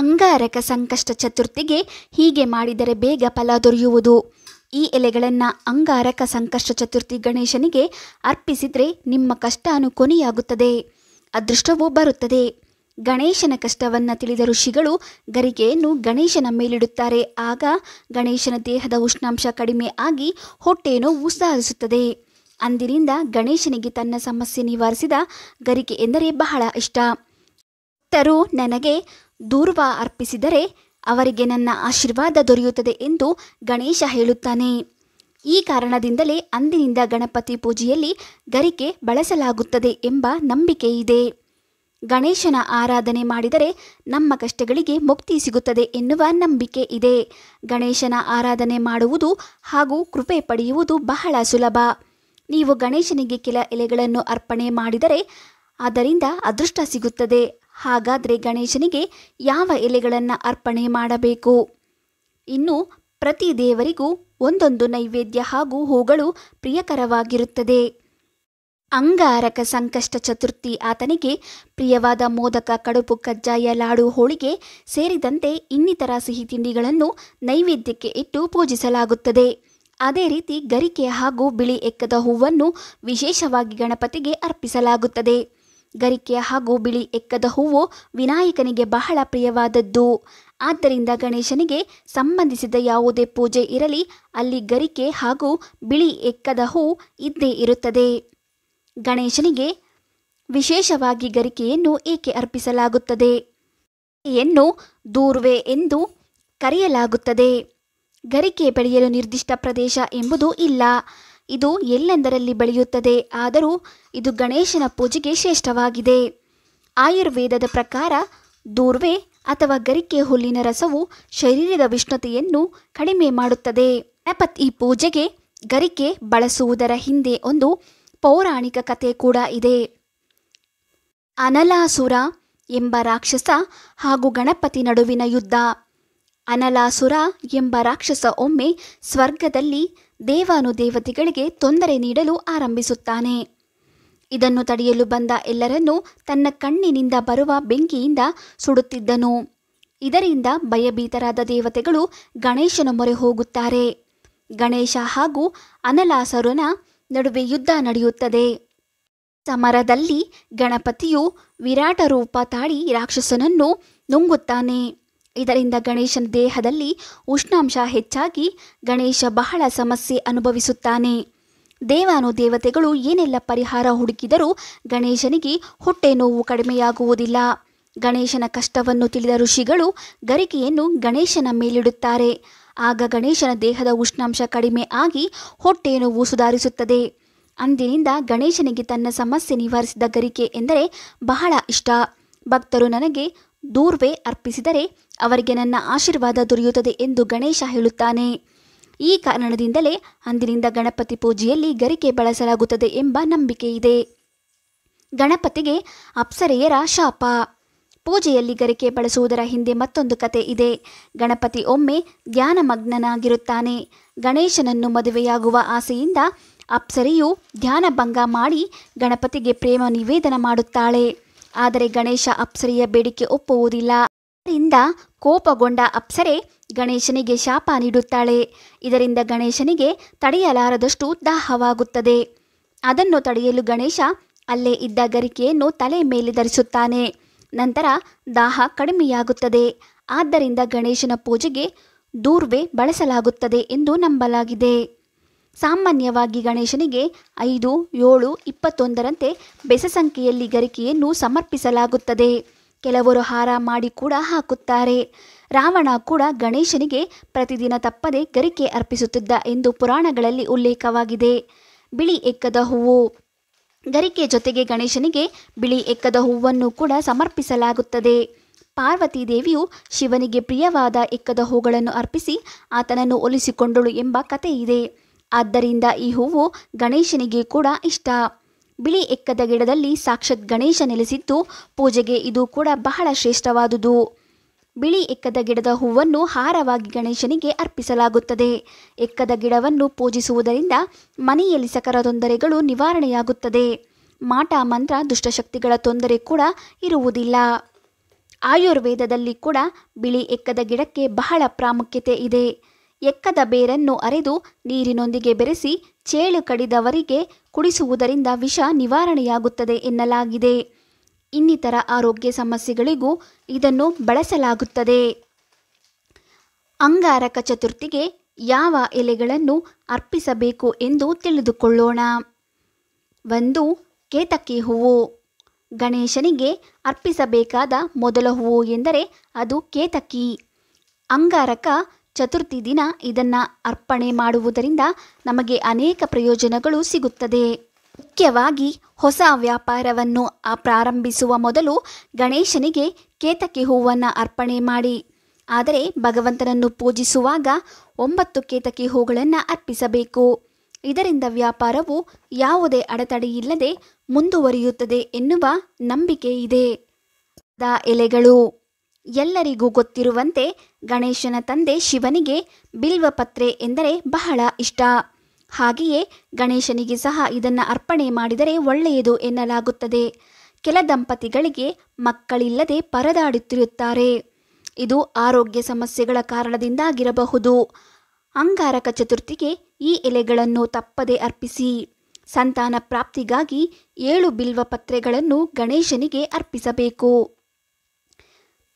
ಅಂಗಾರಕ ಸಂಕಷ್ಟ ಚತುರ್ಥಿಗೆ ಹೀಗೆ ಮಾಡಿದರೆ ಬೇಗ ಫಲ ದೊರೆಯುವುದು ಈ ಎಲೆಗಳನ್ನು ಅಂಗಾರಕ ಸಂಕಷ್ಟ ಚತುರ್ಥಿ ಗಣೇಶನಿಗೆ ಅರ್ಪಿಸಿದರೆ ನಿಮ್ಮ ಕಷ್ಟ ಕೊನೆಯಾಗುತ್ತದೆ ಅದೃಷ್ಟವೂ ಬರುತ್ತದೆ ಗಣೇಶನ ಕಷ್ಟವನ್ನು ತಿಳಿದ ಋಷಿಗಳು ಗರಿಕೆಯನ್ನು ಗಣೇಶನ ಮೇಲಿಡುತ್ತಾರೆ ಆಗ ಗಣೇಶನ ದೇಹದ ಉಷ್ಣಾಂಶ ಕಡಿಮೆ ಆಗಿ ಹೊಟ್ಟೆ ನೋವು ಅಂದಿನಿಂದ ಗಣೇಶನಿಗೆ ತನ್ನ ಸಮಸ್ಯೆ ನಿವಾರಿಸಿದ ಗರಿಕೆ ಎಂದರೆ ಬಹಳ ಇಷ್ಟ ಭಕ್ತರು ನನಗೆ ದೂರ್ವ ಅರ್ಪಿಸಿದರೆ ಅವರಿಗೆ ನನ್ನ ಆಶೀರ್ವಾದ ದೊರೆಯುತ್ತದೆ ಎಂದು ಗಣೇಶ ಹೇಳುತ್ತಾನೆ ಈ ಕಾರಣದಿಂದಲೇ ಅಂದಿನಿಂದ ಗಣಪತಿ ಪೂಜೆಯಲ್ಲಿ ಗರಿಕೆ ಬಳಸಲಾಗುತ್ತದೆ ಎಂಬ ನಂಬಿಕೆ ಇದೆ ಗಣೇಶನ ಆರಾಧನೆ ಮಾಡಿದರೆ ನಮ್ಮ ಕಷ್ಟಗಳಿಗೆ ಮುಕ್ತಿ ಸಿಗುತ್ತದೆ ಎನ್ನುವ ನಂಬಿಕೆ ಇದೆ ಗಣೇಶನ ಆರಾಧನೆ ಮಾಡುವುದು ಹಾಗೂ ಕೃಪೆ ಪಡೆಯುವುದು ಬಹಳ ಸುಲಭ ನೀವು ಗಣೇಶನಿಗೆ ಕೆಲ ಎಲೆಗಳನ್ನು ಅರ್ಪಣೆ ಮಾಡಿದರೆ ಅದರಿಂದ ಅದೃಷ್ಟ ಸಿಗುತ್ತದೆ ಹಾಗಾದರೆ ಗಣೇಶನಿಗೆ ಯಾವ ಎಲೆಗಳನ್ನು ಅರ್ಪಣೆ ಮಾಡಬೇಕು ಇನ್ನು ಪ್ರತಿ ದೇವರಿಗೂ ಒಂದೊಂದು ನೈವೇದ್ಯ ಹಾಗೂ ಹೂಗಳು ಪ್ರಿಯಕರವಾಗಿರುತ್ತದೆ ಅಂಗಾರಕ ಸಂಕಷ್ಟ ಚತುರ್ಥಿ ಆತನಿಗೆ ಪ್ರಿಯವಾದ ಮೋದಕ ಕಡುಪು ಕಜ್ಜಾಯ ಲಾಡು ಹೋಳಿಗೆ ಸೇರಿದಂತೆ ಇನ್ನಿತರ ಸಿಹಿ ತಿಂಡಿಗಳನ್ನು ನೈವೇದ್ಯಕ್ಕೆ ಇಟ್ಟು ಪೂಜಿಸಲಾಗುತ್ತದೆ ಅದೇ ರೀತಿ ಗರಿಕೆ ಹಾಗೂ ಬಿಳಿ ಎಕ್ಕದ ಹೂವನ್ನು ವಿಶೇಷವಾಗಿ ಗಣಪತಿಗೆ ಅರ್ಪಿಸಲಾಗುತ್ತದೆ ಗರಿಕೆ ಹಾಗೂ ಬಿಳಿ ಎಕ್ಕದ ಹೂವು ವಿನಾಯಕನಿಗೆ ಬಹಳ ಪ್ರಿಯವಾದದ್ದು ಆದ್ದರಿಂದ ಗಣೇಶನಿಗೆ ಸಂಬಂಧಿಸಿದ ಯಾವುದೇ ಪೂಜೆ ಇರಲಿ ಅಲ್ಲಿ ಗರಿಕೆ ಹಾಗೂ ಬಿಳಿ ಎಕ್ಕದ ಹೂ ಇದ್ದೇ ಇರುತ್ತದೆ ಗಣೇಶನಿಗೆ ವಿಶೇಷವಾಗಿ ಗರಿಕೆಯನ್ನು ಏಕೆ ಅರ್ಪಿಸಲಾಗುತ್ತದೆ ಯನ್ನು ದೂರ್ವೆ ಎಂದು ಕರೆಯಲಾಗುತ್ತದೆ ಗರಿಕೆ ಬೆಳೆಯಲು ನಿರ್ದಿಷ್ಟ ಪ್ರದೇಶ ಎಂಬುದು ಇಲ್ಲ ಇದು ಎಲ್ಲೆಂದರಲ್ಲಿ ಬೆಳೆಯುತ್ತದೆ ಆದರೂ ಇದು ಗಣೇಶನ ಪೂಜೆಗೆ ಶ್ರೇಷ್ಠವಾಗಿದೆ ಆಯುರ್ವೇದದ ಪ್ರಕಾರ ದೂರ್ವೆ ಅಥವಾ ಗರಿಕೆ ಹುಲ್ಲಿನ ರಸವು ಶರೀರದ ವಿಷ್ಣುತೆಯನ್ನು ಕಡಿಮೆ ಮಾಡುತ್ತದೆ ಗಣಪತ್ ಈ ಪೂಜೆಗೆ ಗರಿಕೆ ಬಳಸುವುದರ ಹಿಂದೆ ಒಂದು ಪೌರಾಣಿಕ ಕಥೆ ಕೂಡ ಇದೆ ಅನಲಾಸುರ ಎಂಬ ರಾಕ್ಷಸ ಹಾಗೂ ಗಣಪತಿ ನಡುವಿನ ಯುದ್ಧ ಅನಲಾಸುರ ಎಂಬ ರಾಕ್ಷಸ ಒಮ್ಮೆ ಸ್ವರ್ಗದಲ್ಲಿ ದೇವಾನು ದೇವತೆಗಳಿಗೆ ತೊಂದರೆ ನೀಡಲು ಆರಂಭಿಸುತ್ತಾನೆ ಇದನ್ನು ತಡೆಯಲು ಬಂದ ಎಲ್ಲರನ್ನೂ ತನ್ನ ಕಣ್ಣಿನಿಂದ ಬರುವ ಬೆಂಕಿಯಿಂದ ಸುಡುತ್ತಿದ್ದನು ಇದರಿಂದ ಭಯಭೀತರಾದ ದೇವತೆಗಳು ಗಣೇಶನ ಮೊರೆ ಹೋಗುತ್ತಾರೆ ಗಣೇಶ ಹಾಗೂ ಅನಲಾಸರುನ ನಡುವೆ ಯುದ್ಧ ನಡೆಯುತ್ತದೆ ಸಮರದಲ್ಲಿ ಗಣಪತಿಯು ವಿರಾಟ ರೂಪ ತಾಳಿ ರಾಕ್ಷಸನನ್ನು ನುಂಗುತ್ತಾನೆ ಇದರಿಂದ ಗಣೇಶನ ದೇಹದಲ್ಲಿ ಉಷ್ಣಾಂಶ ಹೆಚ್ಚಾಗಿ ಗಣೇಶ ಬಹಳ ಸಮಸ್ಯೆ ಅನುಭವಿಸುತ್ತಾನೆ ದೇವಾನು ದೇವತೆಗಳು ಏನೆಲ್ಲ ಪರಿಹಾರ ಹುಡುಕಿದರೂ ಗಣೇಶನಿಗೆ ಹೊಟ್ಟೆ ನೋವು ಕಡಿಮೆಯಾಗುವುದಿಲ್ಲ ಗಣೇಶನ ಕಷ್ಟವನ್ನು ತಿಳಿದ ಋಷಿಗಳು ಗರಿಕೆಯನ್ನು ಗಣೇಶನ ಮೇಲಿಡುತ್ತಾರೆ ಆಗ ಗಣೇಶನ ದೇಹದ ಉಷ್ಣಾಂಶ ಕಡಿಮೆ ಆಗಿ ಹೊಟ್ಟೆ ನೋವು ಸುಧಾರಿಸುತ್ತದೆ ಅಂದಿನಿಂದ ಗಣೇಶನಿಗೆ ತನ್ನ ಸಮಸ್ಯೆ ನಿವಾರಿಸಿದ ಗರಿಕೆ ಎಂದರೆ ಬಹಳ ಇಷ್ಟ ಭಕ್ತರು ನನಗೆ ದೂರ್ವೆ ಅರ್ಪಿಸಿದರೆ ಅವರಿಗೆ ನನ್ನ ಆಶೀರ್ವಾದ ದೊರೆಯುತ್ತದೆ ಎಂದು ಗಣೇಶ ಹೇಳುತ್ತಾನೆ ಈ ಕಾರಣದಿಂದಲೇ ಅಂದಿನಿಂದ ಗಣಪತಿ ಪೂಜೆಯಲ್ಲಿ ಗರಿಕೆ ಬಳಸಲಾಗುತ್ತದೆ ಎಂಬ ನಂಬಿಕೆ ಇದೆ ಗಣಪತಿಗೆ ಅಪ್ಸರೆಯರ ಶಾಪ ಪೂಜೆಯಲ್ಲಿ ಗರಿಕೆ ಬಳಸುವುದರ ಹಿಂದೆ ಮತ್ತೊಂದು ಕತೆ ಇದೆ ಗಣಪತಿ ಒಮ್ಮೆ ಧ್ಯಾನಮಗ್ನನಾಗಿರುತ್ತಾನೆ ಗಣೇಶನನ್ನು ಮದುವೆಯಾಗುವ ಆಸೆಯಿಂದ ಅಪ್ಸರೆಯು ಧ್ಯಾನಭಂಗ ಮಾಡಿ ಗಣಪತಿಗೆ ಪ್ರೇಮ ನಿವೇದನ ಮಾಡುತ್ತಾಳೆ ಆದರೆ ಗಣೇಶ ಅಪ್ಸರೆಯ ಬೇಡಿಕೆ ಒಪ್ಪುವುದಿಲ್ಲ ಇದರಿಂದ ಕೋಪಗೊಂಡ ಅಪ್ಸರೆ ಗಣೇಶನಿಗೆ ಶಾಪ ನೀಡುತ್ತಾಳೆ ಇದರಿಂದ ಗಣೇಶನಿಗೆ ತಡೆಯಲಾರದಷ್ಟು ದಾಹವಾಗುತ್ತದೆ ಅದನ್ನು ತಡೆಯಲು ಗಣೇಶ ಅಲ್ಲೇ ಇದ್ದ ಗರಿಕೆಯನ್ನು ತಲೆ ಮೇಲೆ ಧರಿಸುತ್ತಾನೆ ನಂತರ ದಾಹ ಕಡಿಮೆಯಾಗುತ್ತದೆ ಆದ್ದರಿಂದ ಗಣೇಶನ ಪೂಜೆಗೆ ದೂರ್ವೆ ಬಳಸಲಾಗುತ್ತದೆ ಎಂದು ನಂಬಲಾಗಿದೆ ಸಾಮಾನ್ಯವಾಗಿ ಗಣೇಶನಿಗೆ ಐದು ಏಳು ಇಪ್ಪತ್ತೊಂದರಂತೆ ಬೆಸ ಸಂಖ್ಯೆಯಲ್ಲಿ ಗರಿಕೆಯನ್ನು ಸಮರ್ಪಿಸಲಾಗುತ್ತದೆ ಕೆಲವರು ಹಾರ ಮಾಡಿ ಕೂಡ ಹಾಕುತ್ತಾರೆ ರಾವಣ ಕೂಡ ಗಣೇಶನಿಗೆ ಪ್ರತಿದಿನ ತಪ್ಪದೆ ಗರಿಕೆ ಅರ್ಪಿಸುತ್ತಿದ್ದ ಎಂದು ಪುರಾಣಗಳಲ್ಲಿ ಉಲ್ಲೇಖವಾಗಿದೆ ಬಿಳಿ ಎಕ್ಕದ ಹೂವು ಗರಿಕೆ ಜೊತೆಗೆ ಗಣೇಶನಿಗೆ ಬಿಳಿ ಎಕ್ಕದ ಹೂವನ್ನು ಕೂಡ ಸಮರ್ಪಿಸಲಾಗುತ್ತದೆ ಪಾರ್ವತಿ ದೇವಿಯು ಶಿವನಿಗೆ ಪ್ರಿಯವಾದ ಎಕ್ಕದ ಹೂಗಳನ್ನು ಅರ್ಪಿಸಿ ಆತನನ್ನು ಒಲಿಸಿಕೊಂಡಳು ಎಂಬ ಕಥೆಯಿದೆ ಆದ್ದರಿಂದ ಈ ಹೂವು ಗಣೇಶನಿಗೆ ಕೂಡ ಇಷ್ಟ ಬಿಳಿ ಎಕ್ಕದ ಗಿಡದಲ್ಲಿ ಸಾಕ್ಷಾತ್ ಗಣೇಶ ನೆಲೆಸಿದ್ದು ಪೂಜೆಗೆ ಇದು ಕೂಡ ಬಹಳ ಶ್ರೇಷ್ಠವಾದುದು ಬಿಳಿ ಎಕ್ಕದ ಗಿಡದ ಹೂವನ್ನು ಹಾರವಾಗಿ ಗಣೇಶನಿಗೆ ಅರ್ಪಿಸಲಾಗುತ್ತದೆ ಎಕ್ಕದ ಗಿಡವನ್ನು ಪೂಜಿಸುವುದರಿಂದ ಮನೆಯಲ್ಲಿ ಸಕರ ತೊಂದರೆಗಳು ನಿವಾರಣೆಯಾಗುತ್ತದೆ ಮಾಟ ಮಂತ್ರ ದುಷ್ಟಶಕ್ತಿಗಳ ತೊಂದರೆ ಕೂಡ ಇರುವುದಿಲ್ಲ ಆಯುರ್ವೇದದಲ್ಲಿ ಕೂಡ ಬಿಳಿ ಎಕ್ಕದ ಗಿಡಕ್ಕೆ ಬಹಳ ಪ್ರಾಮುಖ್ಯತೆ ಇದೆ ಎಕ್ಕದ ಬೇರನ್ನು ಅರೆದು ನೀರಿನೊಂದಿಗೆ ಬೆರೆಸಿ ಚೇಳು ಕಡಿದವರಿಗೆ ಕುಡಿಸುವುದರಿಂದ ವಿಷ ನಿವಾರಣೆಯಾಗುತ್ತದೆ ಎನ್ನಲಾಗಿದೆ ಇನ್ನಿತರ ಆರೋಗ್ಯ ಸಮಸ್ಯೆಗಳಿಗೂ ಇದನ್ನು ಬಳಸಲಾಗುತ್ತದೆ ಅಂಗಾರಕ ಚತುರ್ಥಿಗೆ ಯಾವ ಎಲೆಗಳನ್ನು ಅರ್ಪಿಸಬೇಕು ಎಂದು ತಿಳಿದುಕೊಳ್ಳೋಣ ಒಂದು ಕೇತಕಿ ಹೂವು ಗಣೇಶನಿಗೆ ಅರ್ಪಿಸಬೇಕಾದ ಮೊದಲ ಹೂವು ಎಂದರೆ ಅದು ಕೇತಕಿ ಅಂಗಾರಕ ಚತುರ್ಥಿ ದಿನ ಇದನ್ನು ಅರ್ಪಣೆ ಮಾಡುವುದರಿಂದ ನಮಗೆ ಅನೇಕ ಪ್ರಯೋಜನಗಳು ಸಿಗುತ್ತದೆ ಮುಖ್ಯವಾಗಿ ಹೊಸ ವ್ಯಾಪಾರವನ್ನು ಪ್ರಾರಂಭಿಸುವ ಮೊದಲು ಗಣೇಶನಿಗೆ ಕೇತಕಿ ಹೂವನ್ನು ಅರ್ಪಣೆ ಮಾಡಿ ಆದರೆ ಭಗವಂತನನ್ನು ಪೂಜಿಸುವಾಗ ಒಂಬತ್ತು ಕೇತಕಿ ಹೂಗಳನ್ನು ಅರ್ಪಿಸಬೇಕು ಇದರಿಂದ ವ್ಯಾಪಾರವು ಯಾವುದೇ ಅಡೆತಡೆಯಿಲ್ಲದೆ ಮುಂದುವರಿಯುತ್ತದೆ ಎನ್ನುವ ನಂಬಿಕೆ ಇದೆ ದ ಎಲೆಗಳು ಎಲ್ಲರಿಗೂ ಗೊತ್ತಿರುವಂತೆ ಗಣೇಶನ ತಂದೆ ಶಿವನಿಗೆ ಬಿಲ್ವಪತ್ರೆ ಎಂದರೆ ಬಹಳ ಇಷ್ಟ ಹಾಗೆಯೇ ಗಣೇಶನಿಗೆ ಸಹ ಇದನ್ನು ಅರ್ಪಣೆ ಮಾಡಿದರೆ ಒಳ್ಳೆಯದು ಎನ್ನಲಾಗುತ್ತದೆ ಕೆಲ ದಂಪತಿಗಳಿಗೆ ಮಕ್ಕಳಿಲ್ಲದೆ ಪರದಾಡುತ್ತಿರುತ್ತಾರೆ ಇದು ಆರೋಗ್ಯ ಸಮಸ್ಯೆಗಳ ಕಾರಣದಿಂದಾಗಿರಬಹುದು ಅಂಗಾರಕ ಚತುರ್ಥಿಗೆ ಈ ಎಲೆಗಳನ್ನು ತಪ್ಪದೆ ಅರ್ಪಿಸಿ ಸಂತಾನ ಪ್ರಾಪ್ತಿಗಾಗಿ ಏಳು ಬಿಲ್ವ ಪತ್ರೆಗಳನ್ನು ಗಣೇಶನಿಗೆ ಅರ್ಪಿಸಬೇಕು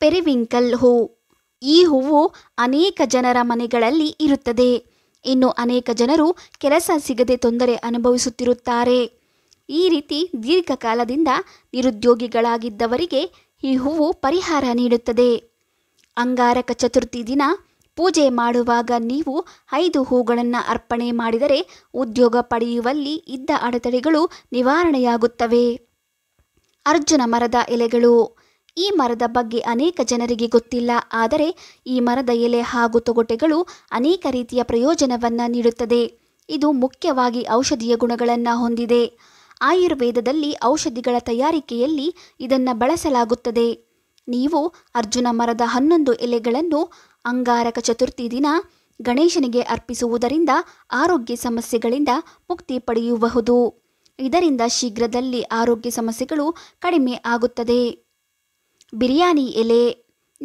ಪೆರಿವಿಂಕಲ್ ಹೂ ಈ ಹೂವು ಅನೇಕ ಜನರ ಮನೆಗಳಲ್ಲಿ ಇರುತ್ತದೆ ಇನ್ನು ಅನೇಕ ಜನರು ಕೆಲಸ ಸಿಗದೆ ತೊಂದರೆ ಅನುಭವಿಸುತ್ತಿರುತ್ತಾರೆ ಈ ರೀತಿ ದೀರ್ಘಕಾಲದಿಂದ ನಿರುದ್ಯೋಗಿಗಳಾಗಿದ್ದವರಿಗೆ ಈ ಹೂವು ಪರಿಹಾರ ನೀಡುತ್ತದೆ ಅಂಗಾರಕ ಚತುರ್ಥಿ ದಿನ ಪೂಜೆ ಮಾಡುವಾಗ ನೀವು ಐದು ಹೂಗಳನ್ನು ಅರ್ಪಣೆ ಮಾಡಿದರೆ ಉದ್ಯೋಗ ಪಡೆಯುವಲ್ಲಿ ಇದ್ದ ಅಡೆತಡೆಗಳು ನಿವಾರಣೆಯಾಗುತ್ತವೆ ಅರ್ಜುನ ಮರದ ಎಲೆಗಳು ಈ ಮರದ ಬಗ್ಗೆ ಅನೇಕ ಜನರಿಗೆ ಗೊತ್ತಿಲ್ಲ ಆದರೆ ಈ ಮರದ ಎಲೆ ಹಾಗೂ ತೊಗಟೆಗಳು ಅನೇಕ ರೀತಿಯ ಪ್ರಯೋಜನವನ್ನು ನೀಡುತ್ತದೆ ಇದು ಮುಖ್ಯವಾಗಿ ಔಷಧೀಯ ಗುಣಗಳನ್ನು ಹೊಂದಿದೆ ಆಯುರ್ವೇದದಲ್ಲಿ ಔಷಧಿಗಳ ತಯಾರಿಕೆಯಲ್ಲಿ ಇದನ್ನು ಬಳಸಲಾಗುತ್ತದೆ ನೀವು ಅರ್ಜುನ ಮರದ ಹನ್ನೊಂದು ಎಲೆಗಳನ್ನು ಅಂಗಾರಕ ಚತುರ್ಥಿ ದಿನ ಗಣೇಶನಿಗೆ ಅರ್ಪಿಸುವುದರಿಂದ ಆರೋಗ್ಯ ಸಮಸ್ಯೆಗಳಿಂದ ಮುಕ್ತಿ ಪಡೆಯಬಹುದು ಇದರಿಂದ ಶೀಘ್ರದಲ್ಲಿ ಆರೋಗ್ಯ ಸಮಸ್ಯೆಗಳು ಕಡಿಮೆ ಆಗುತ್ತದೆ ಬಿರಿಯಾನಿ ಎಲೆ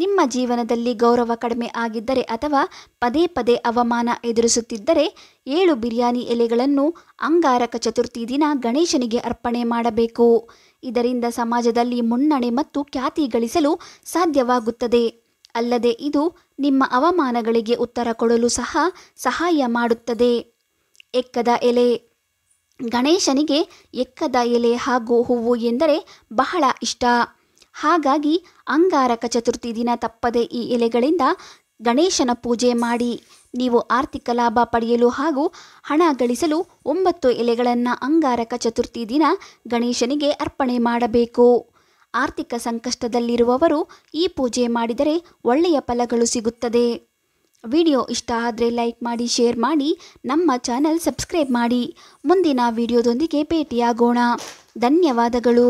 ನಿಮ್ಮ ಜೀವನದಲ್ಲಿ ಗೌರವ ಕಡಿಮೆ ಆಗಿದ್ದರೆ ಅಥವಾ ಪದೇ ಪದೇ ಅವಮಾನ ಎದುರಿಸುತ್ತಿದ್ದರೆ ಏಳು ಬಿರಿಯಾನಿ ಎಲೆಗಳನ್ನು ಅಂಗಾರಕ ಚತುರ್ಥಿ ದಿನ ಗಣೇಶನಿಗೆ ಅರ್ಪಣೆ ಮಾಡಬೇಕು ಇದರಿಂದ ಸಮಾಜದಲ್ಲಿ ಮುನ್ನಡೆ ಮತ್ತು ಖ್ಯಾತಿ ಗಳಿಸಲು ಸಾಧ್ಯವಾಗುತ್ತದೆ ಅಲ್ಲದೆ ಇದು ನಿಮ್ಮ ಅವಮಾನಗಳಿಗೆ ಉತ್ತರ ಕೊಡಲು ಸಹ ಸಹಾಯ ಮಾಡುತ್ತದೆ ಎಕ್ಕದ ಎಲೆ ಗಣೇಶನಿಗೆ ಎಕ್ಕದ ಎಲೆ ಹಾಗೂ ಹೂವು ಎಂದರೆ ಬಹಳ ಇಷ್ಟ ಹಾಗಾಗಿ ಅಂಗಾರಕ ಚತುರ್ಥಿ ದಿನ ತಪ್ಪದೆ ಈ ಎಲೆಗಳಿಂದ ಗಣೇಶನ ಪೂಜೆ ಮಾಡಿ ನೀವು ಆರ್ಥಿಕ ಲಾಭ ಪಡೆಯಲು ಹಾಗೂ ಹಣ ಗಳಿಸಲು ಒಂಬತ್ತು ಎಲೆಗಳನ್ನು ಅಂಗಾರಕ ಚತುರ್ಥಿ ದಿನ ಗಣೇಶನಿಗೆ ಅರ್ಪಣೆ ಮಾಡಬೇಕು ಆರ್ಥಿಕ ಸಂಕಷ್ಟದಲ್ಲಿರುವವರು ಈ ಪೂಜೆ ಮಾಡಿದರೆ ಒಳ್ಳೆಯ ಫಲಗಳು ಸಿಗುತ್ತದೆ ವಿಡಿಯೋ ಇಷ್ಟ ಆದರೆ ಲೈಕ್ ಮಾಡಿ ಶೇರ್ ಮಾಡಿ ನಮ್ಮ ಚಾನಲ್ ಸಬ್ಸ್ಕ್ರೈಬ್ ಮಾಡಿ ಮುಂದಿನ ವಿಡಿಯೋದೊಂದಿಗೆ ಭೇಟಿಯಾಗೋಣ ಧನ್ಯವಾದಗಳು